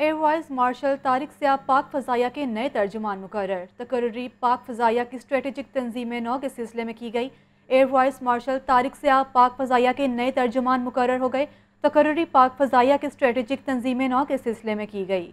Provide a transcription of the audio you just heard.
air vice marshal Tariq Zia Pak Fizaiya के नए तर्जुमान मुकर तकर्री पाक फ़जाया की स्ट्रेटजिक तनजीम नौ के सिलसिले में की गई air vice marshal Tariq Zia Pak Fizaiya के नए तर्जुमान मुकर हो गए तकर्री पाक फ़जाया की स्ट्रेटजिक तनजीम नौ के सिलसिले में की गई